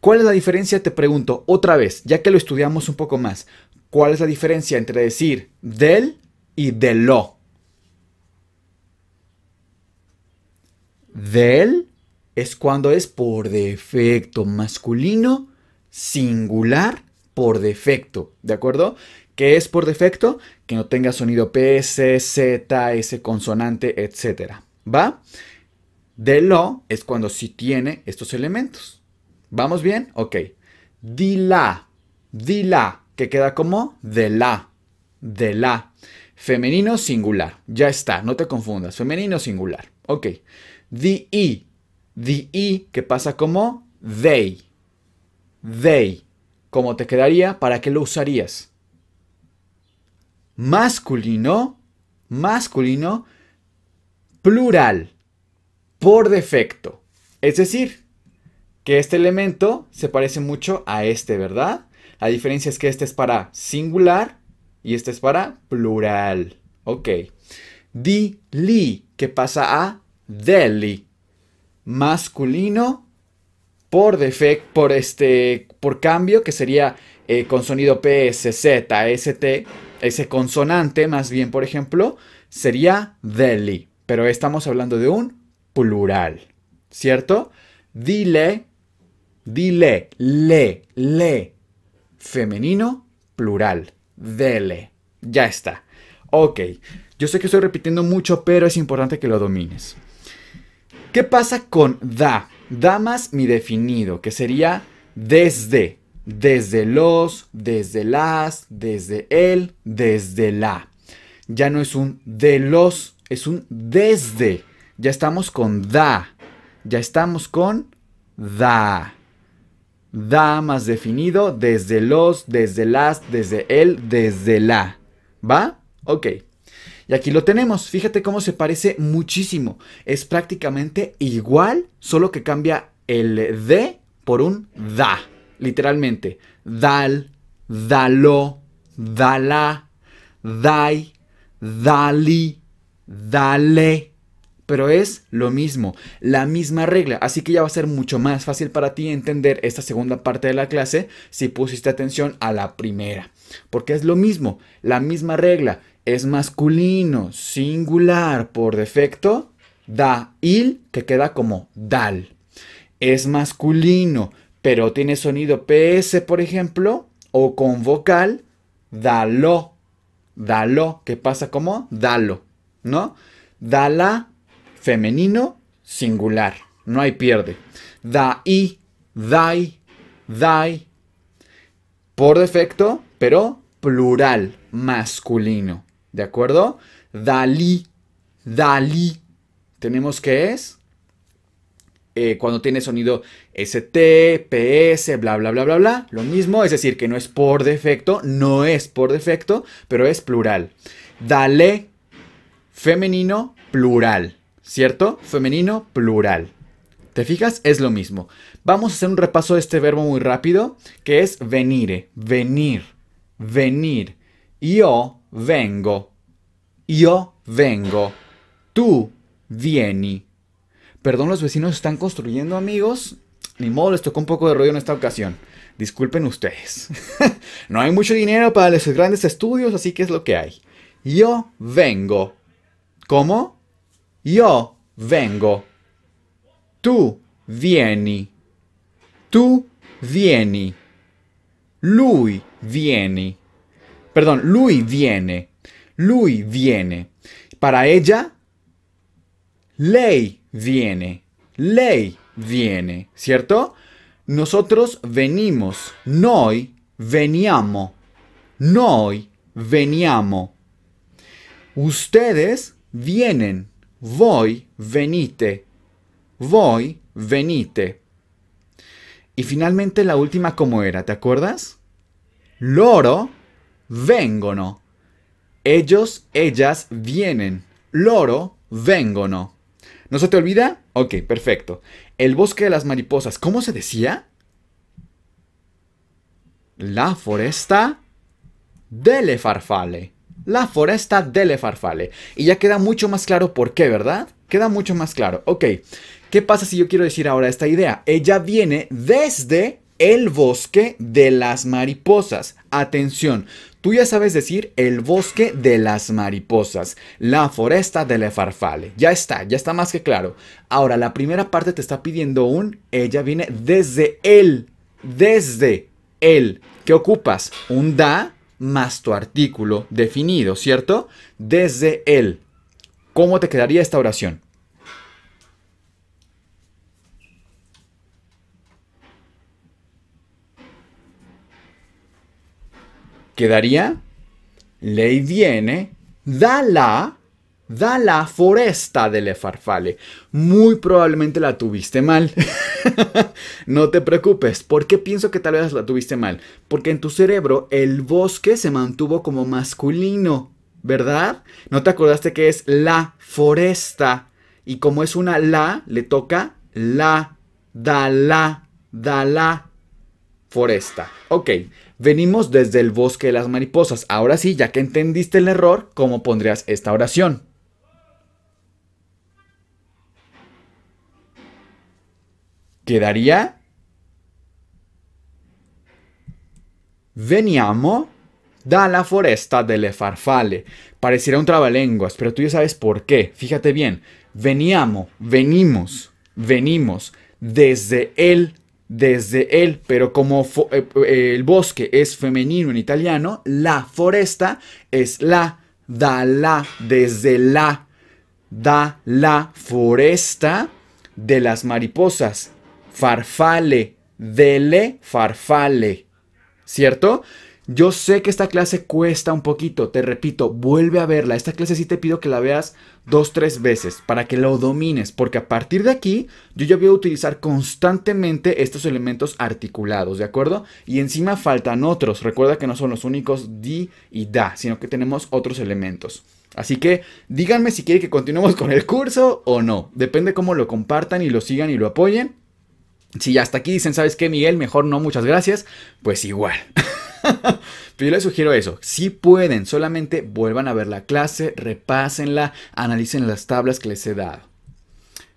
¿Cuál es la diferencia? Te pregunto otra vez, ya que lo estudiamos un poco más. ¿Cuál es la diferencia entre decir del y de lo? Del es cuando es por defecto masculino, singular, por defecto, ¿de acuerdo? ¿Qué es por defecto? Que no tenga sonido PS, Z, S consonante, etc. ¿Va? De lo es cuando sí tiene estos elementos. ¿Vamos bien? Ok. Dila. Dila que queda como de la, de la. Femenino singular, ya está, no te confundas, femenino singular. Ok, the i, the i que pasa como they, they. ¿Cómo te quedaría? ¿Para qué lo usarías? Masculino, masculino, plural, por defecto. Es decir, que este elemento se parece mucho a este, ¿verdad? La diferencia es que este es para singular y este es para plural. Ok. Di li, que pasa a deli. Masculino por defecto, por este, por cambio, que sería eh, con sonido P, S, Z, S, T. ese consonante más bien, por ejemplo, sería deli. Pero estamos hablando de un plural, ¿cierto? Dile, dile, le, le, femenino, plural. Dele. Ya está. Ok. Yo sé que estoy repitiendo mucho, pero es importante que lo domines. ¿Qué pasa con da? Damas, mi definido, que sería desde. Desde los, desde las, desde el, desde la. Ya no es un de los, es un desde. Ya estamos con da. Ya estamos con da da más definido desde los, desde las, desde el, desde la. ¿Va? Ok. Y aquí lo tenemos. Fíjate cómo se parece muchísimo. Es prácticamente igual, solo que cambia el de por un da. Literalmente. Dal, dalo, dala, dai, dali, dale pero es lo mismo, la misma regla, así que ya va a ser mucho más fácil para ti entender esta segunda parte de la clase si pusiste atención a la primera, porque es lo mismo, la misma regla, es masculino, singular, por defecto, da il, que queda como dal. Es masculino, pero tiene sonido PS, por ejemplo, o con vocal, dalo, dalo, que pasa como dalo, ¿no? Dala, femenino singular. No hay pierde. Dai, dai, dai. Por defecto, pero plural, masculino. ¿De acuerdo? DALI, DALI, Tenemos que es eh, cuando tiene sonido ST, PS, bla, bla, bla, bla, bla. Lo mismo, es decir, que no es por defecto, no es por defecto, pero es plural. Dale, femenino, plural. ¿cierto? Femenino, plural. ¿Te fijas? Es lo mismo. Vamos a hacer un repaso de este verbo muy rápido, que es venir venir, venir. Yo vengo, yo vengo, tú vieni. Perdón, los vecinos están construyendo, amigos. Ni modo, les tocó un poco de ruido en esta ocasión. Disculpen ustedes. no hay mucho dinero para los grandes estudios, así que es lo que hay. Yo vengo. ¿Cómo? Yo vengo. Tú vieni. Tú vieni. Lui vieni. Perdón, lui viene. Lui viene. Para ella, Lei viene. Lei viene, ¿cierto? Nosotros venimos. Noi veniamo. Noi veniamo. Ustedes vienen. Voy, venite, Voy, venite. Y finalmente la última como era, ¿te acuerdas? Loro vengono. Ellos, ellas vienen. Loro vengono. ¿No se te olvida? Ok, perfecto. El bosque de las mariposas, ¿cómo se decía? La foresta delle farfalle la foresta de le farfale. Y ya queda mucho más claro por qué, ¿verdad? Queda mucho más claro. Ok, ¿qué pasa si yo quiero decir ahora esta idea? Ella viene desde el bosque de las mariposas. Atención, tú ya sabes decir el bosque de las mariposas, la foresta de le farfale. Ya está, ya está más que claro. Ahora, la primera parte te está pidiendo un, ella viene desde él, desde él. ¿Qué ocupas? Un da más tu artículo definido, ¿cierto? Desde él. ¿Cómo te quedaría esta oración? Quedaría, ley viene, da la da la foresta LE FARFALE. Muy probablemente la tuviste mal. no te preocupes. ¿Por qué pienso que tal vez la tuviste mal? Porque en tu cerebro el bosque se mantuvo como masculino, ¿verdad? ¿No te acordaste que es la foresta? Y como es una la, le toca la, da la, da la foresta. Ok, venimos desde el bosque de las mariposas. Ahora sí, ya que entendiste el error, ¿cómo pondrías esta oración? quedaría Veniamo dalla foresta delle farfalle. Pareciera un trabalenguas, pero tú ya sabes por qué. Fíjate bien. Veniamo, venimos, venimos desde él, desde él, pero como eh, eh, el bosque es femenino en italiano, la foresta es la, da la, desde la, da la foresta de las mariposas farfale, dele farfale, ¿cierto? Yo sé que esta clase cuesta un poquito, te repito, vuelve a verla. Esta clase sí te pido que la veas dos, tres veces para que lo domines, porque a partir de aquí yo ya voy a utilizar constantemente estos elementos articulados, ¿de acuerdo? Y encima faltan otros, recuerda que no son los únicos di y da, sino que tenemos otros elementos. Así que díganme si quieren que continuemos con el curso o no, depende cómo lo compartan y lo sigan y lo apoyen. Si hasta aquí dicen, ¿sabes qué, Miguel? Mejor no, muchas gracias. Pues igual. Pero yo les sugiero eso, si pueden, solamente vuelvan a ver la clase, repásenla, analicen las tablas que les he dado.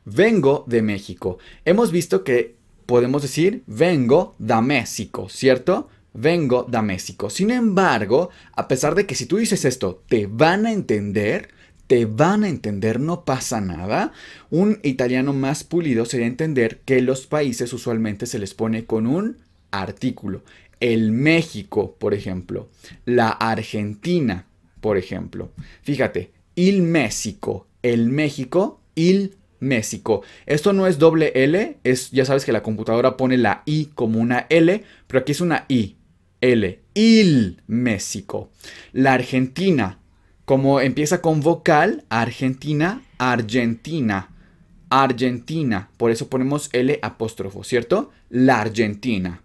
Vengo de México. Hemos visto que podemos decir vengo da México, ¿cierto? Vengo da México. Sin embargo, a pesar de que si tú dices esto, te van a entender, te van a entender, no pasa nada. Un italiano más pulido sería entender que los países usualmente se les pone con un artículo. El México, por ejemplo. La Argentina, por ejemplo. Fíjate, il México. El México, il México. Esto no es doble L, es, ya sabes que la computadora pone la I como una L, pero aquí es una I. L. Il México. La Argentina, como empieza con vocal, Argentina, Argentina, Argentina. Por eso ponemos L apóstrofo, ¿cierto? La Argentina,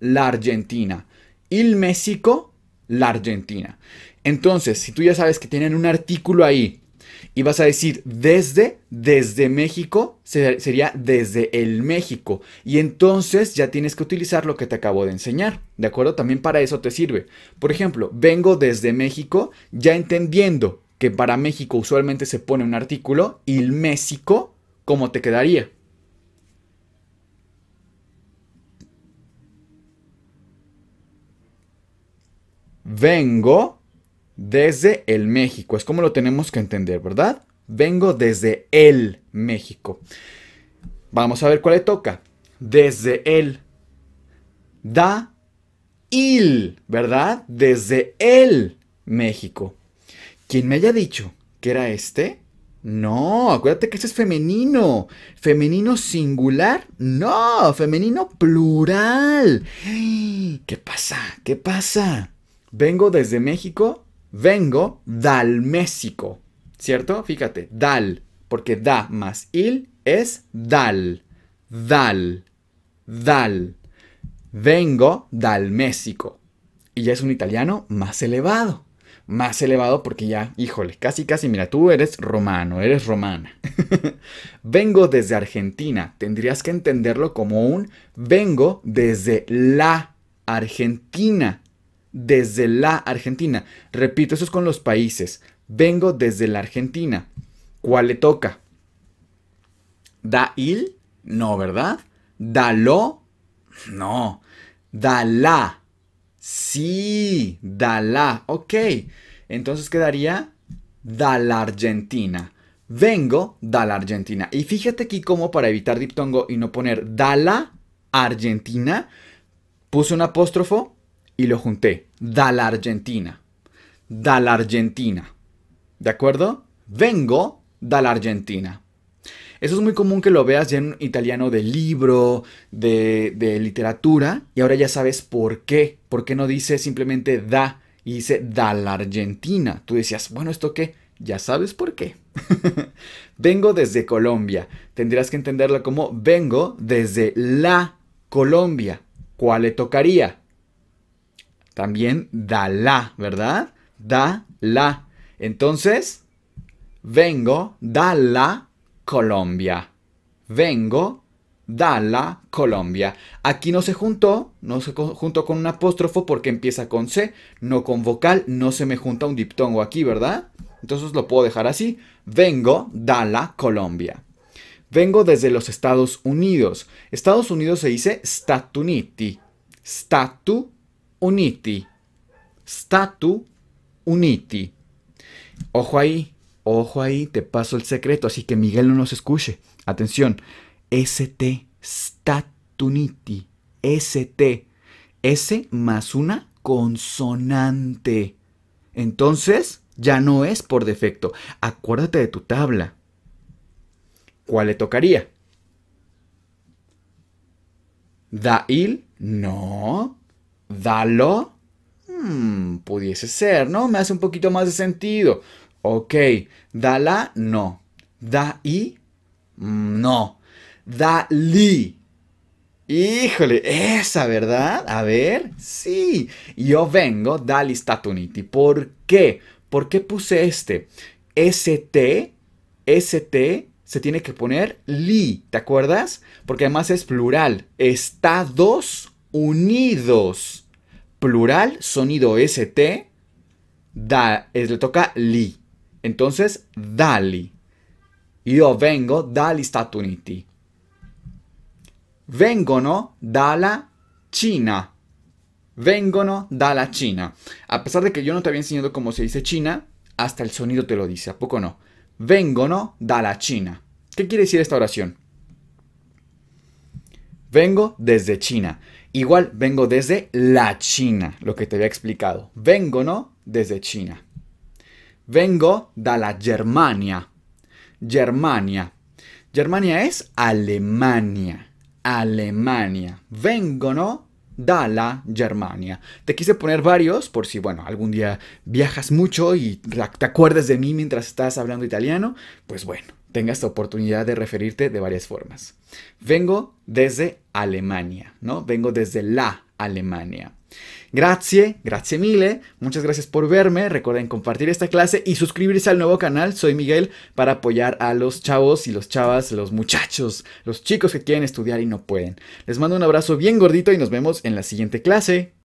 la Argentina. El México, la Argentina. Entonces, si tú ya sabes que tienen un artículo ahí y vas a decir desde, desde México, sería desde el México. Y entonces ya tienes que utilizar lo que te acabo de enseñar, ¿de acuerdo? También para eso te sirve. Por ejemplo, vengo desde México, ya entendiendo que para México usualmente se pone un artículo, y el México, ¿cómo te quedaría? Vengo desde el México. Es como lo tenemos que entender, ¿verdad? Vengo desde el México. Vamos a ver cuál le toca. Desde el. Da. Il, ¿verdad? Desde el México. ¿Quién me haya dicho que era este, no, acuérdate que ese es femenino. Femenino singular, no, femenino plural. ¿Qué pasa? ¿Qué pasa? Vengo desde México vengo dal México, ¿cierto? Fíjate, dal, porque da más il es dal, dal, dal. Vengo dal México Y ya es un italiano más elevado. Más elevado porque ya, híjole, casi casi, mira, tú eres romano, eres romana. vengo desde Argentina. Tendrías que entenderlo como un vengo desde la Argentina desde la Argentina. Repito, eso es con los países. Vengo desde la Argentina. ¿Cuál le toca? ¿Da il? No, ¿verdad? ¿Da lo? No. ¿Da la? Sí, da la. Ok. Entonces quedaría da la Argentina. Vengo da la Argentina. Y fíjate aquí cómo para evitar diptongo y no poner da la Argentina, puse un apóstrofo y lo junté. Da la Argentina. Da la Argentina. ¿De acuerdo? Vengo da la Argentina. Eso es muy común que lo veas ya en italiano de libro, de, literatura, y ahora ya sabes por qué. ¿Por qué no dice simplemente da y dice da la Argentina? Tú decías, bueno, ¿esto qué? Ya sabes por qué. vengo desde Colombia. Tendrías que entenderla como vengo desde la Colombia. ¿Cuál le tocaría? También da-la, ¿verdad? da Da-la. Entonces, vengo da-la Colombia. Vengo da-la Colombia. Aquí no se juntó, no se juntó con un apóstrofo porque empieza con C, no con vocal, no se me junta un diptongo aquí, ¿verdad? Entonces lo puedo dejar así. Vengo, da-la Colombia. Vengo desde los Estados Unidos. Estados Unidos se dice Statuniti. Statu uniti. Statu uniti. Ojo ahí, ojo ahí, te paso el secreto, así que Miguel no nos escuche. Atención, ST, statuniti, ST, S más una consonante. Entonces, ya no es por defecto. Acuérdate de tu tabla. ¿Cuál le tocaría? Dail, no. Dalo. Hmm, pudiese ser, ¿no? Me hace un poquito más de sentido. Ok, dala, no. Da y, mm, no. Dali. Híjole, esa, ¿verdad? A ver, sí. Yo vengo dali Stati Uniti. ¿Por qué? ¿Por qué puse este? ST, ST se tiene que poner li, ¿te acuerdas? Porque además es plural. Estados Unidos plural, sonido ST, da, es, le toca li. Entonces, dali. Yo vengo dali vengo no Vengono dalla China. Vengo-NO, Vengono dalla China. A pesar de que yo no te había enseñado cómo se dice China, hasta el sonido te lo dice, ¿a poco no? Vengo-NO, no dalla China. ¿Qué quiere decir esta oración? Vengo desde China. Igual vengo desde la China, lo que te había explicado. Vengo, ¿no? Desde China. Vengo de la Germania. Germania. Germania es Alemania. Alemania. Vengo, ¿no? Da la Germania. Te quise poner varios por si, bueno, algún día viajas mucho y te acuerdas de mí mientras estás hablando italiano. Pues bueno, tengas la oportunidad de referirte de varias formas. Vengo desde Alemania, ¿no? Vengo desde la Alemania. Grazie, grazie mille, muchas gracias por verme, recuerden compartir esta clase y suscribirse al nuevo canal, soy Miguel, para apoyar a los chavos y los chavas, los muchachos, los chicos que quieren estudiar y no pueden. Les mando un abrazo bien gordito y nos vemos en la siguiente clase.